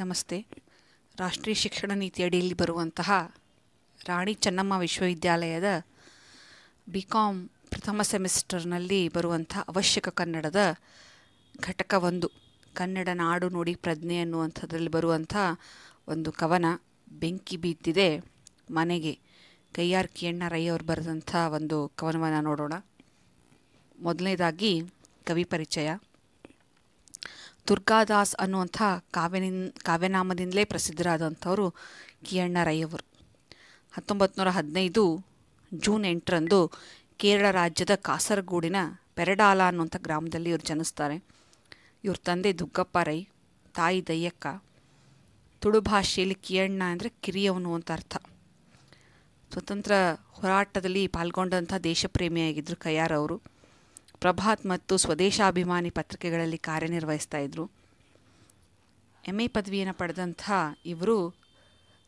ನಮಸ್ತೆ ರಾಷ್ಟ್ರೀಯ ಶಿಕ್ಷಣ ನೀತಿಯಡಿಯಲ್ಲಿ ಬರುವಂತಹ ರಾಣಿ ಚೆನ್ನಮ್ಮ ವಿಶ್ವವಿದ್ಯಾಲಯದ ಬಿ ಕಾಮ್ ಪ್ರಥಮ ಸೆಮಿಸ್ಟರ್ನಲ್ಲಿ ಬರುವಂಥ ಅವಶ್ಯಕ ಕನ್ನಡದ ಘಟಕ ಒಂದು ಕನ್ನಡ ನಾಡು ನುಡಿ ಪ್ರಜ್ಞೆ ಅನ್ನುವಂಥದ್ರಲ್ಲಿ ಬರುವಂಥ ಒಂದು ಕವನ ಬೆಂಕಿ ಬೀತಿದೆ ಮನೆಗೆ ಕೈಯಾರ್ ಕಿಯಣ್ಣ ರೈ ಅವರು ಬರೆದಂಥ ಒಂದು ಕವನವನ್ನು ನೋಡೋಣ ಮೊದಲನೇದಾಗಿ ಕವಿ ಪರಿಚಯ ದುರ್ಗಾದಾಸ್ ಅನ್ನುವಂಥ ಕಾವ್ಯನಿಂದ ಕಾವ್ಯನಾಮದಿಂದಲೇ ಪ್ರಸಿದ್ಧರಾದಂಥವರು ಕಿಯಣ್ಣ ರೈಯವರು ಹತ್ತೊಂಬತ್ತು ನೂರ ಹದಿನೈದು ಜೂನ್ ಎಂಟರಂದು ಕೇರಳ ರಾಜ್ಯದ ಕಾಸರಗೋಡಿನ ಪೆರಡಾಲ ಅನ್ನುವಂಥ ಗ್ರಾಮದಲ್ಲಿ ಇವರು ಜನಿಸ್ತಾರೆ ಇವ್ರ ತಂದೆ ದುಗ್ಗಪ್ಪ ರೈ ತಾಯಿ ದಯ್ಯಕ್ಕ ತುಳು ಭಾಷೆಯಲ್ಲಿ ಕಿಯಣ್ಣ ಅಂದರೆ ಕಿರಿಯವನು ಅಂತ ಅರ್ಥ ಸ್ವತಂತ್ರ ಹೋರಾಟದಲ್ಲಿ ಪಾಲ್ಗೊಂಡಂಥ ದೇಶಪ್ರೇಮಿಯಾಗಿದ್ದರು ಕಯ್ಯಾರವರು ಪ್ರಭಾತ್ ಮತ್ತು ಸ್ವದೇಶಾಭಿಮಾನಿ ಪತ್ರಿಕೆಗಳಲ್ಲಿ ಕಾರ್ಯನಿರ್ವಹಿಸ್ತಾ ಇದ್ದರು ಎಮ್ ಎ ಪದವಿಯನ್ನು ಪಡೆದಂಥ ಇವರು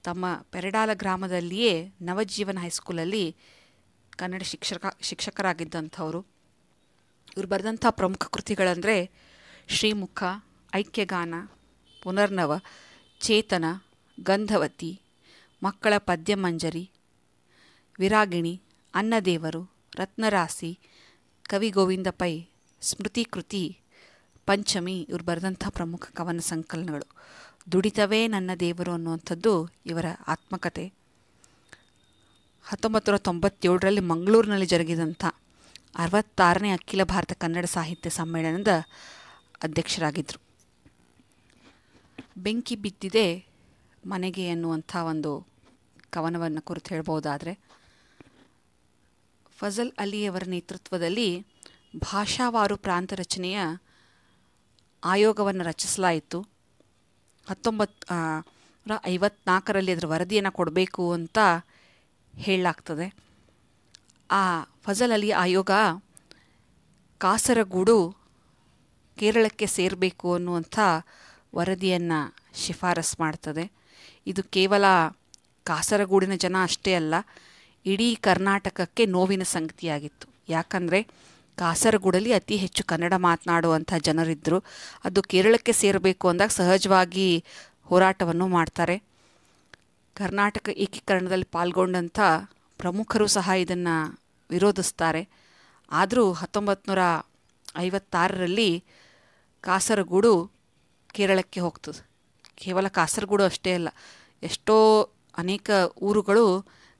ತಮ್ಮ ಪೆರಡಾಲ ಗ್ರಾಮದಲ್ಲಿಯೇ ನವಜೀವನ ಹೈಸ್ಕೂಲಲ್ಲಿ ಕನ್ನಡ ಶಿಕ್ಷಕ ಶಿಕ್ಷಕರಾಗಿದ್ದಂಥವರು ಇವರು ಬರೆದಂಥ ಪ್ರಮುಖ ಕೃತಿಗಳಂದರೆ ಶ್ರೀಮುಖ ಐಕ್ಯಗಾನ ಪುನರ್ನವ ಚೇತನ ಗಂಧವತಿ ಮಕ್ಕಳ ಪದ್ಯಮಂಜರಿ ವಿರಾಗಿಣಿ ಅನ್ನದೇವರು ರತ್ನರಾಸಿ ಕವಿ ಗೋವಿಂದ ಪೈ ಸ್ಮೃತಿ ಕೃತಿ ಪಂಚಮಿ ಇವರು ಬರೆದಂಥ ಪ್ರಮುಖ ಕವನ ಸಂಕಲನಗಳು ದುಡಿತವೇ ನನ್ನ ದೇವರು ಅನ್ನುವಂಥದ್ದು ಇವರ ಆತ್ಮಕತೆ ಹತ್ತೊಂಬತ್ತು ನೂರ ತೊಂಬತ್ತೇಳರಲ್ಲಿ ಮಂಗಳೂರಿನಲ್ಲಿ ಜರುಗಿದಂಥ ಅರವತ್ತಾರನೇ ಅಖಿಲ ಭಾರತ ಕನ್ನಡ ಸಾಹಿತ್ಯ ಸಮ್ಮೇಳನದ ಅಧ್ಯಕ್ಷರಾಗಿದ್ದರು ಬೆಂಕಿ ಬಿದ್ದಿದೆ ಮನೆಗೆ ಅನ್ನುವಂಥ ಒಂದು ಕವನವನ್ನು ಕುರಿತು ಹೇಳ್ಬೋದಾದರೆ ಫಜಲ್ ಅಲಿಯವರ ನೇತೃತ್ವದಲ್ಲಿ ಭಾಷಾವಾರು ಪ್ರಾಂತ ರಚನೆಯ ಆಯೋಗವನ್ನು ರಚಿಸಲಾಯಿತು ಹತ್ತೊಂಬತ್ತು ಐವತ್ನಾಲ್ಕರಲ್ಲಿ ಅದರ ವರದಿಯನ್ನು ಕೊಡಬೇಕು ಅಂತ ಹೇಳಲಾಗ್ತದೆ ಆ ಫಜಲ್ ಅಲಿ ಆಯೋಗ ಕಾಸರಗೂಡು ಕೇರಳಕ್ಕೆ ಸೇರಬೇಕು ಅನ್ನುವಂಥ ವರದಿಯನ್ನು ಶಿಫಾರಸ್ ಮಾಡ್ತದೆ ಇದು ಕೇವಲ ಕಾಸರಗೂಡಿನ ಜನ ಅಷ್ಟೇ ಅಲ್ಲ ಇಡೀ ಕರ್ನಾಟಕಕ್ಕೆ ನೋವಿನ ಸಂಗತಿಯಾಗಿತ್ತು ಯಾಕಂದರೆ ಕಾಸರಗೂಡಲ್ಲಿ ಅತಿ ಹೆಚ್ಚು ಕನ್ನಡ ಮಾತನಾಡುವಂಥ ಜನರಿದ್ದರು ಅದು ಕೇರಳಕ್ಕೆ ಸೇರಬೇಕು ಅಂದಾಗ ಸಹಜವಾಗಿ ಹೋರಾಟವನ್ನು ಮಾಡ್ತಾರೆ ಕರ್ನಾಟಕ ಏಕೀಕರಣದಲ್ಲಿ ಪಾಲ್ಗೊಂಡಂಥ ಪ್ರಮುಖರು ಸಹ ಇದನ್ನು ವಿರೋಧಿಸ್ತಾರೆ ಆದರೂ ಹತ್ತೊಂಬತ್ತು ನೂರ ಐವತ್ತಾರರಲ್ಲಿ ಕಾಸರಗೂಡು ಕೇರಳಕ್ಕೆ ಹೋಗ್ತದೆ ಕೇವಲ ಕಾಸರಗೂಡು ಅಷ್ಟೇ ಅಲ್ಲ ಎಷ್ಟೋ ಅನೇಕ ಊರುಗಳು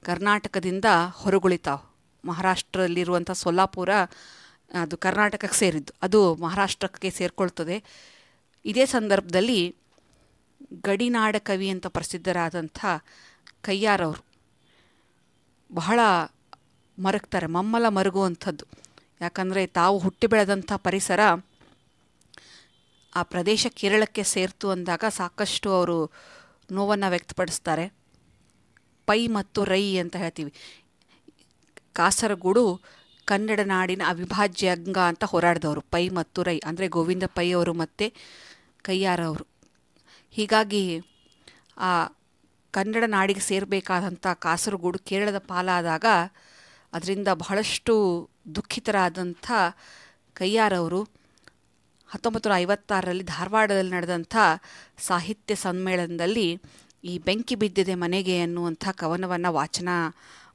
ಕರ್ನಾಟಕದಿಂದ ಹೊರಗುಳಿತಾವು ಮಹಾರಾಷ್ಟ್ರದಲ್ಲಿರುವಂಥ ಸೊಲ್ಲಾಪುರ ಅದು ಕರ್ನಾಟಕಕ್ಕೆ ಸೇರಿದ್ದು ಅದು ಮಹಾರಾಷ್ಟ್ರಕ್ಕೆ ಸೇರಿಕೊಳ್ತದೆ ಇದೇ ಸಂದರ್ಭದಲ್ಲಿ ಗಡಿನಾಡ ಕವಿ ಅಂತ ಪ್ರಸಿದ್ಧರಾದಂಥ ಕಯ್ಯಾರವರು ಬಹಳ ಮರಗ್ತಾರೆ ಮಮ್ಮಲ ಮರಗುವಂಥದ್ದು ಯಾಕಂದರೆ ತಾವು ಹುಟ್ಟಿ ಬೆಳೆದಂಥ ಪರಿಸರ ಆ ಪ್ರದೇಶ ಕೇರಳಕ್ಕೆ ಸೇರ್ತು ಅಂದಾಗ ಸಾಕಷ್ಟು ಅವರು ನೋವನ್ನು ವ್ಯಕ್ತಪಡಿಸ್ತಾರೆ ಪೈ ಮತ್ತು ರೈ ಅಂತ ಹೇಳ್ತೀವಿ ಕಾಸರಗೋಡು ಕನ್ನಡ ನಾಡಿನ ಅವಿಭಾಜ್ಯ ಅಂಗ ಅಂತ ಹೋರಾಡಿದವರು ಪೈ ಮತ್ತು ರೈ ಅಂದರೆ ಗೋವಿಂದ ಪೈ ಅವರು ಮತ್ತು ಕೈಯಾರವರು ಹೀಗಾಗಿ ಆ ಕನ್ನಡ ನಾಡಿಗೆ ಸೇರಬೇಕಾದಂಥ ಕಾಸರಗೋಡು ಕೇರಳದ ಪಾಲಾದಾಗ ಅದರಿಂದ ಬಹಳಷ್ಟು ದುಃಖಿತರಾದಂಥ ಕೈಯಾರವರು ಹತ್ತೊಂಬತ್ತು ನೂರ ಐವತ್ತಾರರಲ್ಲಿ ಧಾರವಾಡದಲ್ಲಿ ನಡೆದಂಥ ಸಾಹಿತ್ಯ ಸಮ್ಮೇಳನದಲ್ಲಿ ಈ ಬೆಂಕಿ ಬಿದ್ದಿದೆ ಮನೆಗೆ ಅನ್ನುವಂಥ ಕವನವನ್ನು ವಾಚನ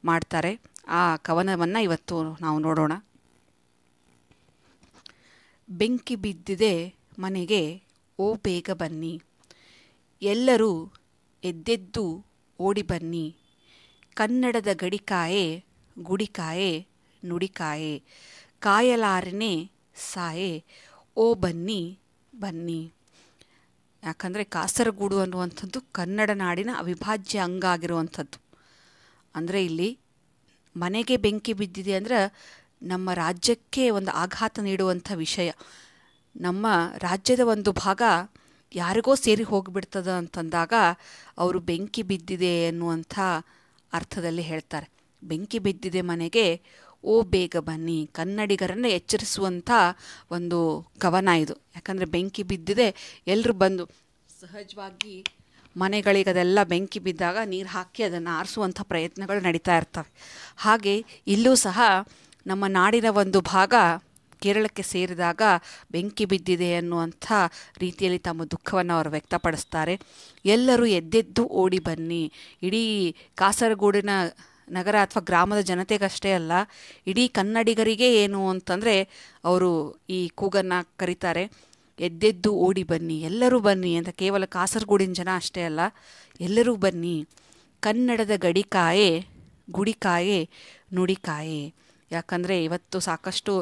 ಮಾಡ್ತಾರೆ ಆ ಕವನವನ್ನು ಇವತ್ತು ನಾವು ನೋಡೋಣ ಬೆಂಕಿ ಬಿದ್ದಿದೆ ಮನೆಗೆ ಓ ಬೇಗ ಬನ್ನಿ ಎಲ್ಲರೂ ಎದ್ದೆದ್ದು ಓಡಿ ಬನ್ನಿ ಕನ್ನಡದ ಗಡಿಕಾಯೆ ಗುಡಿಕಾಯೆ ನುಡಿಕಾಯೆ ಕಾಯಲಾರನೆ ಸಾಯೆ ಓ ಬನ್ನಿ ಬನ್ನಿ ಯಾಕಂದರೆ ಕಾಸರಗೂಡು ಅನ್ನುವಂಥದ್ದು ಕನ್ನಡ ನಾಡಿನ ಅವಿಭಾಜ್ಯ ಅಂಗ ಆಗಿರುವಂಥದ್ದು ಅಂದರೆ ಇಲ್ಲಿ ಮನೆಗೆ ಬೆಂಕಿ ಬಿದ್ದಿದೆ ಅಂದರೆ ನಮ್ಮ ರಾಜ್ಯಕ್ಕೆ ಒಂದು ಆಘಾತ ನೀಡುವಂಥ ವಿಷಯ ನಮ್ಮ ರಾಜ್ಯದ ಒಂದು ಭಾಗ ಯಾರಿಗೋ ಸೇರಿ ಹೋಗಿಬಿಡ್ತದ ಅಂತಂದಾಗ ಅವರು ಬೆಂಕಿ ಬಿದ್ದಿದೆ ಅನ್ನುವಂಥ ಅರ್ಥದಲ್ಲಿ ಹೇಳ್ತಾರೆ ಬೆಂಕಿ ಬಿದ್ದಿದೆ ಮನೆಗೆ ಓ ಬೇಗ ಬನ್ನಿ ಕನ್ನಡಿಗರನ್ನು ಎಚ್ಚರಿಸುವಂಥ ಒಂದು ಕವನ ಇದು ಯಾಕಂದರೆ ಬೆಂಕಿ ಬಿದ್ದಿದೆ ಎಲ್ಲರೂ ಬಂದು ಸಹಜವಾಗಿ ಮನೆಗಳಿಗೆ ಅದೆಲ್ಲ ಬೆಂಕಿ ಬಿದ್ದಾಗ ನೀರು ಹಾಕಿ ಅದನ್ನು ಆರಿಸುವಂಥ ಪ್ರಯತ್ನಗಳು ನಡೀತಾ ಇರ್ತವೆ ಹಾಗೆ ಇಲ್ಲೂ ಸಹ ನಮ್ಮ ನಾಡಿನ ಒಂದು ಭಾಗ ಕೇರಳಕ್ಕೆ ಸೇರಿದಾಗ ಬೆಂಕಿ ಬಿದ್ದಿದೆ ಅನ್ನುವಂಥ ರೀತಿಯಲ್ಲಿ ತಮ್ಮ ದುಃಖವನ್ನು ಅವರು ವ್ಯಕ್ತಪಡಿಸ್ತಾರೆ ಎಲ್ಲರೂ ಎದ್ದೆದ್ದು ಓಡಿ ಬನ್ನಿ ಇಡೀ ಕಾಸರಗೋಡಿನ ನಗರ ಅಥವಾ ಗ್ರಾಮದ ಜನತೆಗಷ್ಟೇ ಅಲ್ಲ ಇಡೀ ಕನ್ನಡಿಗರಿಗೆ ಏನು ಅಂತಂದರೆ ಅವರು ಈ ಕೂಗನ್ನು ಕರೀತಾರೆ ಎದ್ದೆದ್ದು ಓಡಿ ಬನ್ನಿ ಎಲ್ಲರೂ ಬನ್ನಿ ಅಂತ ಕೇವಲ ಕಾಸರಗೋಡಿನ ಜನ ಅಷ್ಟೇ ಅಲ್ಲ ಎಲ್ಲರೂ ಬನ್ನಿ ಕನ್ನಡದ ಗಡಿಕಾಯೆ ಗುಡಿಕಾಯೆ ನುಡಿಕಾಯೆ ಯಾಕಂದರೆ ಇವತ್ತು ಸಾಕಷ್ಟು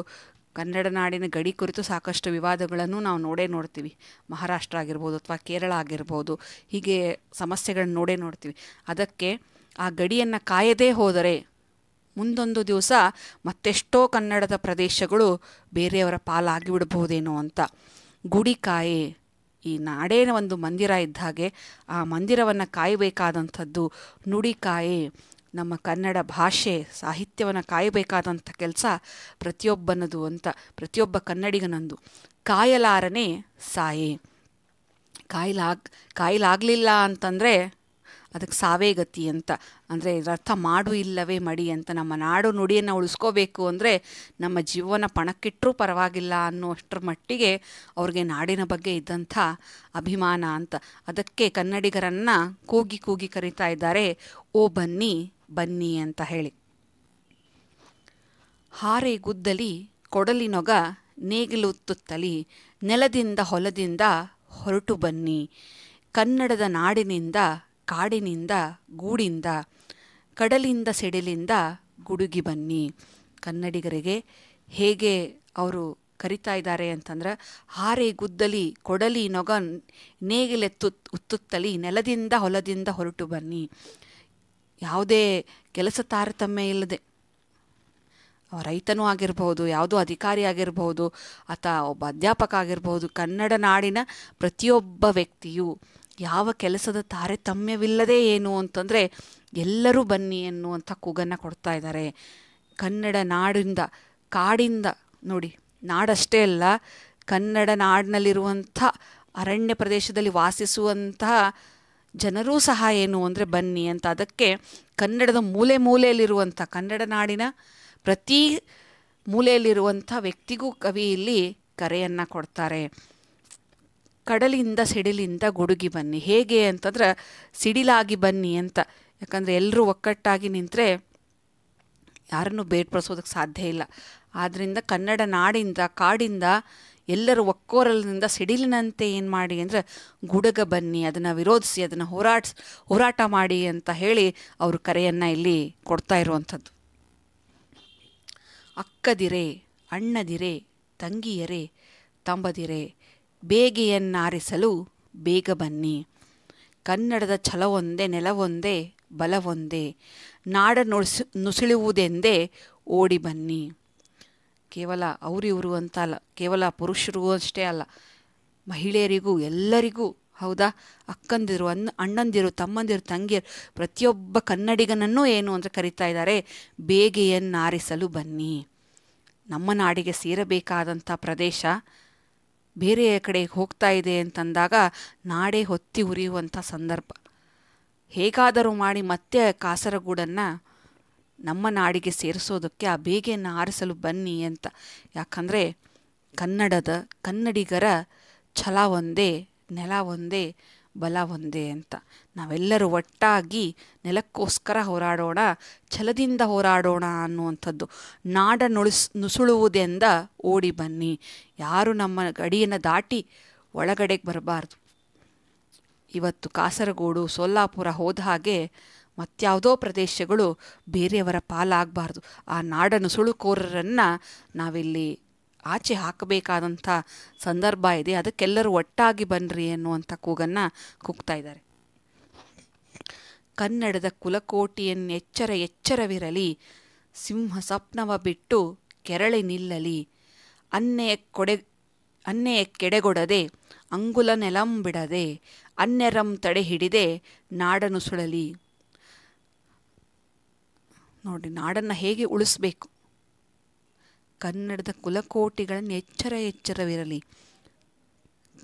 ಕನ್ನಡ ನಾಡಿನ ಗಡಿ ಕುರಿತು ಸಾಕಷ್ಟು ವಿವಾದಗಳನ್ನು ನಾವು ನೋಡೇ ನೋಡ್ತೀವಿ ಮಹಾರಾಷ್ಟ್ರ ಆಗಿರ್ಬೋದು ಅಥವಾ ಕೇರಳ ಆಗಿರ್ಬೋದು ಹೀಗೆ ಸಮಸ್ಯೆಗಳನ್ನ ನೋಡೇ ನೋಡ್ತೀವಿ ಅದಕ್ಕೆ ಆ ಗಡಿಯನ್ನು ಕಾಯದೇ ಹೋದರೆ ಮುಂದೊಂದು ದಿವಸ ಮತ್ತೆಷ್ಟೋ ಕನ್ನಡದ ಪ್ರದೇಶಗಳು ಬೇರೆಯವರ ಪಾಲಾಗಿಬಿಡಬಹುದೇನೋ ಅಂತ ಗುಡಿಕಾಯಿ ಈ ನಾಡೇನ ಒಂದು ಮಂದಿರ ಇದ್ದ ಹಾಗೆ ಆ ಮಂದಿರವನ್ನು ಕಾಯಬೇಕಾದಂಥದ್ದು ನುಡಿಕಾಯಿ ನಮ್ಮ ಕನ್ನಡ ಭಾಷೆ ಸಾಹಿತ್ಯವನ್ನು ಕಾಯಬೇಕಾದಂಥ ಕೆಲಸ ಪ್ರತಿಯೊಬ್ಬನದು ಅಂತ ಪ್ರತಿಯೊಬ್ಬ ಕನ್ನಡಿಗನಂದು ಕಾಯಲಾರನೇ ಸಾಯೇ ಕಾಯಿಲಾಗ ಕಾಯಿಲಾಗಲಿಲ್ಲ ಅಂತಂದರೆ ಅದಕ್ಕೆ ಸಾವೇ ಗತಿ ಅಂತ ಅಂದರೆ ಇದರರ್ಥ ಮಾಡು ಇಲ್ಲವೇ ಮಡಿ ಅಂತ ನಮ್ಮ ನಾಡು ನುಡಿಯನ್ನು ಉಳಿಸ್ಕೋಬೇಕು ಅಂದರೆ ನಮ್ಮ ಜೀವನ ಪಣಕ್ಕಿಟ್ಟರೂ ಪರವಾಗಿಲ್ಲ ಅನ್ನೋಷ್ಟರ ಮಟ್ಟಿಗೆ ಅವ್ರಿಗೆ ನಾಡಿನ ಬಗ್ಗೆ ಇದ್ದಂಥ ಅಭಿಮಾನ ಅಂತ ಅದಕ್ಕೆ ಕನ್ನಡಿಗರನ್ನು ಕೂಗಿ ಕೂಗಿ ಕರೀತಾ ಇದ್ದಾರೆ ಓ ಬನ್ನಿ ಬನ್ನಿ ಅಂತ ಹೇಳಿ ಹಾರೆ ಗುದ್ದಲಿ ಕೊಡಲಿನೊಗ ತುತ್ತಲಿ ನೆಲದಿಂದ ಹೊಲದಿಂದ ಹೊರಟು ಬನ್ನಿ ಕನ್ನಡದ ನಾಡಿನಿಂದ ಕಾಡಿನಿಂದ ಗೂಡಿಂದ ಕಡಲಿಂದ ಸೆಡಿಲಿಂದ ಗುಡುಗಿ ಬನ್ನಿ ಕನ್ನಡಿಗರಿಗೆ ಹೇಗೆ ಅವರು ಕರಿತಾ ಇದ್ದಾರೆ ಅಂತಂದ್ರೆ ಹಾರೆ ಗುದ್ದಲಿ ಕೊಡಲಿ ನೊಗ ನೇಗಿಲೆತ್ತು ಉತ್ತುತ್ತಲಿ ನೆಲದಿಂದ ಹೊಲದಿಂದ ಹೊರಟು ಬನ್ನಿ ಯಾವುದೇ ಕೆಲಸ ತಾರತಮ್ಯ ಇಲ್ಲದೆ ರೈತನೂ ಆಗಿರ್ಬೋದು ಯಾವುದೋ ಅಧಿಕಾರಿ ಆಗಿರ್ಬೋದು ಅಥವಾ ಒಬ್ಬ ಅಧ್ಯಾಪಕ ಆಗಿರ್ಬೋದು ಕನ್ನಡ ನಾಡಿನ ಪ್ರತಿಯೊಬ್ಬ ವ್ಯಕ್ತಿಯು ಯಾವ ಕೆಲಸದ ತಾರತಮ್ಯವಿಲ್ಲದೆ ಏನು ಅಂತಂದರೆ ಎಲ್ಲರೂ ಬನ್ನಿ ಎನ್ನುವಂಥ ಕೂಗನ್ನು ಕೊಡ್ತಾ ಇದ್ದಾರೆ ಕನ್ನಡ ನಾಡಿಂದ ಕಾಡಿಂದ ನೋಡಿ ನಾಡಷ್ಟೇ ಅಲ್ಲ ಕನ್ನಡ ನಾಡಿನಲ್ಲಿರುವಂಥ ಅರಣ್ಯ ಪ್ರದೇಶದಲ್ಲಿ ವಾಸಿಸುವಂತಹ ಜನರೂ ಸಹ ಏನು ಅಂದರೆ ಬನ್ನಿ ಅಂತ ಅದಕ್ಕೆ ಕನ್ನಡದ ಮೂಲೆ ಮೂಲೆಯಲ್ಲಿರುವಂಥ ಕನ್ನಡ ನಾಡಿನ ಪ್ರತಿ ಮೂಲೆಯಲ್ಲಿರುವಂಥ ವ್ಯಕ್ತಿಗೂ ಕವಿ ಇಲ್ಲಿ ಕರೆಯನ್ನು ಕೊಡ್ತಾರೆ ಕಡಲಿಂದ ಸಿಡಿಲಿಂದ ಗುಡುಗಿ ಬನ್ನಿ ಹೇಗೆ ಅಂತಂದ್ರೆ ಸಿಡಿಲಾಗಿ ಬನ್ನಿ ಅಂತ ಯಾಕಂದರೆ ಎಲ್ಲರೂ ಒಕ್ಕಟ್ಟಾಗಿ ನಿಂತರೆ ಯಾರನ್ನು ಬೇರ್ಪಡಿಸೋದಕ್ಕೆ ಸಾಧ್ಯ ಇಲ್ಲ ಆದ್ದರಿಂದ ಕನ್ನಡ ನಾಡಿಂದ ಕಾಡಿಂದ ಎಲ್ಲರೂ ಒಕ್ಕೋರಲಿಂದ ಸಿಡಿಲಿನಂತೆ ಏನು ಮಾಡಿ ಅಂದರೆ ಗುಡಗ ಬನ್ನಿ ಅದನ್ನು ವಿರೋಧಿಸಿ ಅದನ್ನು ಹೋರಾಟ ಹೋರಾಟ ಮಾಡಿ ಅಂತ ಹೇಳಿ ಅವರು ಕರೆಯನ್ನು ಇಲ್ಲಿ ಕೊಡ್ತಾ ಇರುವಂಥದ್ದು ಅಕ್ಕದಿರೆ ಅಣ್ಣದಿರೆ ತಂಗಿಯರೇ ತಂಬದಿರೆ ಬೇಗೆಯನ್ನಾರಿಸಲು ಬೇಗ ಬನ್ನಿ ಕನ್ನಡದ ಛಲವೊಂದೇ ನೆಲವೊಂದೇ ಬಲವೊಂದೇ ನಾಡ ನುಸ್ ನುಸುಳುವುದೆಂದೇ ಓಡಿ ಬನ್ನಿ ಕೇವಲ ಅವರಿವರು ಅಂತ ಅಲ್ಲ ಕೇವಲ ಪುರುಷರು ಅಷ್ಟೇ ಅಲ್ಲ ಮಹಿಳೆಯರಿಗೂ ಎಲ್ಲರಿಗೂ ಹೌದಾ ಅಕ್ಕಂದಿರು ಅನ್ನ ಅಣ್ಣಂದಿರು ತಮ್ಮಂದಿರು ತಂಗಿಯರು ಪ್ರತಿಯೊಬ್ಬ ಕನ್ನಡಿಗನನ್ನು ಏನು ಅಂತ ಕರಿತಾ ಇದ್ದಾರೆ ಬೇಗೆಯನ್ನಾರಿಸಲು ಬನ್ನಿ ನಮ್ಮ ನಾಡಿಗೆ ಸೇರಬೇಕಾದಂಥ ಪ್ರದೇಶ ಬೇರೆ ಕಡೆ ಹೋಗ್ತಾ ಇದೆ ಅಂತಂದಾಗ ನಾಡೇ ಹೊತ್ತಿ ಉರಿಯುವಂಥ ಸಂದರ್ಭ ಹೇಗಾದರೂ ಮಾಡಿ ಮತ್ತೆ ಕಾಸರಗೂಡನ್ನು ನಮ್ಮ ನಾಡಿಗೆ ಸೇರಿಸೋದಕ್ಕೆ ಆ ಬೇಗೆಯನ್ನು ಆರಿಸಲು ಬನ್ನಿ ಅಂತ ಯಾಕಂದರೆ ಕನ್ನಡದ ಕನ್ನಡಿಗರ ಛಲ ಒಂದೇ ನೆಲ ಒಂದೇ ಬಲ ಒಂದೇ ಅಂತ ನಾವೆಲ್ಲರೂ ಒಟ್ಟಾಗಿ ನೆಲಕ್ಕೋಸ್ಕರ ಹೋರಾಡೋಣ ಛಲದಿಂದ ಹೋರಾಡೋಣ ಅನ್ನುವಂಥದ್ದು ನಾಡ ನುಳಿಸ್ ನುಸುಳುವುದೆಂದ ಓಡಿ ಬನ್ನಿ ಯಾರು ನಮ್ಮ ಗಡಿಯನ್ನು ದಾಟಿ ಒಳಗಡೆಗೆ ಬರಬಾರ್ದು ಇವತ್ತು ಕಾಸರಗೋಡು ಸೋಲ್ಲಾಪುರ ಹೋದ ಹಾಗೆ ಮತ್ಯಾವುದೋ ಪ್ರದೇಶಗಳು ಬೇರೆಯವರ ಪಾಲಾಗಬಾರ್ದು ಆ ನಾಡ ನುಸುಳುಕೋರರನ್ನು ನಾವಿಲ್ಲಿ ಆಚೆ ಹಾಕಬೇಕಾದಂಥ ಸಂದರ್ಭ ಇದೆ ಅದಕ್ಕೆಲ್ಲರೂ ಒಟ್ಟಾಗಿ ಬನ್ನಿರಿ ಅನ್ನುವಂಥ ಕೂಗನ್ನು ಕೂಗ್ತಾ ಇದ್ದಾರೆ ಕನ್ನಡದ ಕುಲಕೋಟಿಯನ್ನು ಎಚ್ಚರ ಎಚ್ಚರವಿರಲಿ ಸಿಂಹ ಸ್ವಪ್ನವ ಬಿಟ್ಟು ಕೆರಳಿ ನಿಲ್ಲಲಿ ಅನ್ನೆಯ ಕೊಡೆ ಅನ್ನೆಯ ಕೆಡೆಗೊಡದೆ ಅಂಗುಲ ನೆಲಂ ಬಿಡದೆ ತಡೆ ಹಿಡಿದೆ ನಾಡನು ಸುಳಲಿ ನೋಡಿ ನಾಡನ್ನು ಹೇಗೆ ಉಳಿಸ್ಬೇಕು ಕನ್ನಡದ ಕುಲಕೋಟಿಗಳನ್ನು ಎಚ್ಚರ ಎಚ್ಚರವಿರಲಿ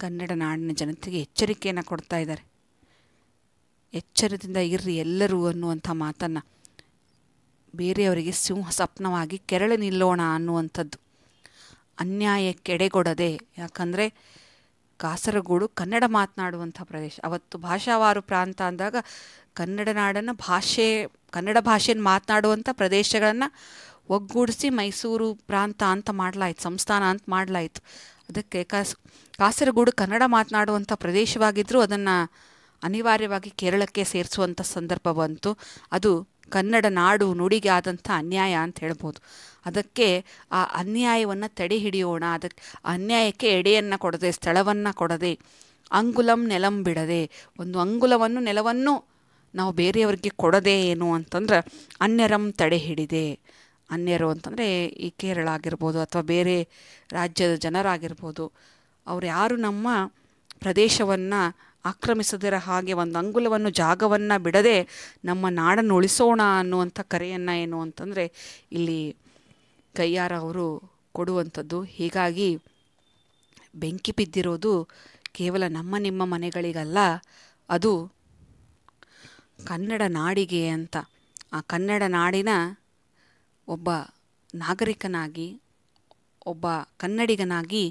ಕನ್ನಡ ನಾಡಿನ ಜನತೆಗೆ ಎಚ್ಚರಿಕೆಯನ್ನು ಕೊಡ್ತಾ ಇದ್ದಾರೆ ಎಚ್ಚರದಿಂದ ಇರ್ರಿ ಎಲ್ಲರೂ ಅನ್ನುವಂಥ ಮಾತನ್ನು ಬೇರೆಯವರಿಗೆ ಸಿಂಹ ಸ್ವಪ್ನವಾಗಿ ಕೆರಳು ನಿಲ್ಲೋಣ ಅನ್ನುವಂಥದ್ದು ಕೆಡೆಗೊಡದೆ ಯಾಕಂದರೆ ಕಾಸರಗೋಡು ಕನ್ನಡ ಮಾತನಾಡುವಂಥ ಪ್ರದೇಶ ಅವತ್ತು ಭಾಷಾವಾರು ಪ್ರಾಂತ ಅಂದಾಗ ಕನ್ನಡ ನಾಡನ್ನು ಭಾಷೆ ಕನ್ನಡ ಭಾಷೆಯನ್ನು ಮಾತನಾಡುವಂಥ ಪ್ರದೇಶಗಳನ್ನು ಒಗ್ಗೂಡಿಸಿ ಮೈಸೂರು ಪ್ರಾಂತ ಅಂತ ಮಾಡಲಾಯಿತು ಸಂಸ್ಥಾನ ಅಂತ ಮಾಡಲಾಯಿತು ಅದಕ್ಕೆ ಕಾಸ್ ಕಾಸರಗೋಡು ಕನ್ನಡ ಮಾತನಾಡುವಂಥ ಪ್ರದೇಶವಾಗಿದ್ದರೂ ಅದನ್ನು ಅನಿವಾರ್ಯವಾಗಿ ಕೇರಳಕ್ಕೆ ಸೇರಿಸುವಂಥ ಸಂದರ್ಭ ಬಂತು ಅದು ಕನ್ನಡ ನಾಡು ನುಡಿಗೆ ಆದಂಥ ಅನ್ಯಾಯ ಅಂತ ಹೇಳ್ಬೋದು ಅದಕ್ಕೆ ಆ ಅನ್ಯಾಯವನ್ನು ತಡೆ ಹಿಡಿಯೋಣ ಅದಕ್ಕೆ ಅನ್ಯಾಯಕ್ಕೆ ಎಡೆಯನ್ನು ಕೊಡದೆ ಸ್ಥಳವನ್ನು ಕೊಡದೆ ಅಂಗುಲಂ ನೆಲಂ ಬಿಡದೆ ಒಂದು ಅಂಗುಲವನ್ನು ನೆಲವನ್ನು ನಾವು ಬೇರೆಯವರಿಗೆ ಕೊಡದೆ ಏನು ಅಂತಂದ್ರೆ ಅನ್ಯರಂ ತಡೆ ಹಿಡಿದೆ ಅನ್ಯರು ಅಂತಂದರೆ ಈ ಕೇರಳ ಆಗಿರ್ಬೋದು ಅಥವಾ ಬೇರೆ ರಾಜ್ಯದ ಜನರಾಗಿರ್ಬೋದು ಅವ್ರು ಯಾರು ನಮ್ಮ ಪ್ರದೇಶವನ್ನು ಆಕ್ರಮಿಸದಿರ ಹಾಗೆ ಒಂದು ಅಂಗುಲವನ್ನು ಜಾಗವನ್ನು ಬಿಡದೆ ನಮ್ಮ ನಾಡನ್ನು ಉಳಿಸೋಣ ಅನ್ನುವಂಥ ಕರೆಯನ್ನು ಏನು ಅಂತಂದರೆ ಇಲ್ಲಿ ಕೈಯಾರ ಅವರು ಕೊಡುವಂಥದ್ದು ಹೀಗಾಗಿ ಬೆಂಕಿ ಬಿದ್ದಿರೋದು ಕೇವಲ ನಮ್ಮ ನಿಮ್ಮ ಮನೆಗಳಿಗಲ್ಲ ಅದು ಕನ್ನಡ ನಾಡಿಗೆ ಅಂತ ಆ ಕನ್ನಡ ನಾಡಿನ ಒಬ್ಬ ನಾಗರಿಕನಾಗಿ ಒಬ್ಬ ಕನ್ನಡಿಗನಾಗಿ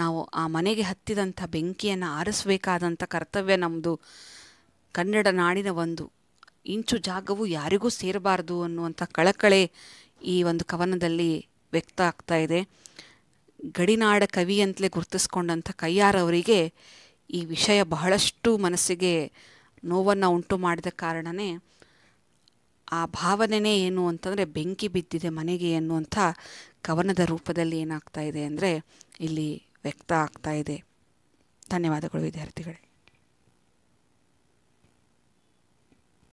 ನಾವು ಆ ಮನೆಗೆ ಹತ್ತಿದಂಥ ಬೆಂಕಿಯನ್ನು ಆರಿಸಬೇಕಾದಂಥ ಕರ್ತವ್ಯ ನಮ್ಮದು ಕನ್ನಡ ನಾಡಿನ ಒಂದು ಇಂಚು ಜಾಗವು ಯಾರಿಗೂ ಸೇರಬಾರದು ಅನ್ನುವಂಥ ಕಳಕಳೆ ಈ ಒಂದು ಕವನದಲ್ಲಿ ವ್ಯಕ್ತ ಆಗ್ತಾ ಇದೆ ಗಡಿನಾಡ ಕವಿ ಅಂತಲೇ ಗುರುತಿಸ್ಕೊಂಡಂಥ ಅವರಿಗೆ ಈ ವಿಷಯ ಬಹಳಷ್ಟು ಮನಸ್ಸಿಗೆ ನೋವನ್ನು ಉಂಟು ಮಾಡಿದ ಕಾರಣವೇ ಆ ಭಾವನೆನೇ ಏನು ಅಂತಂದರೆ ಬೆಂಕಿ ಬಿದ್ದಿದೆ ಮನೆಗೆ ಅನ್ನುವಂಥ ಕವನದ ರೂಪದಲ್ಲಿ ಏನಾಗ್ತಾ ಇದೆ ಅಂದರೆ ಇಲ್ಲಿ ವ್ಯಕ್ತ ಆಗ್ತಾ ಇದೆ ಧನ್ಯವಾದಗಳು ವಿದ್ಯಾರ್ಥಿಗಳೇ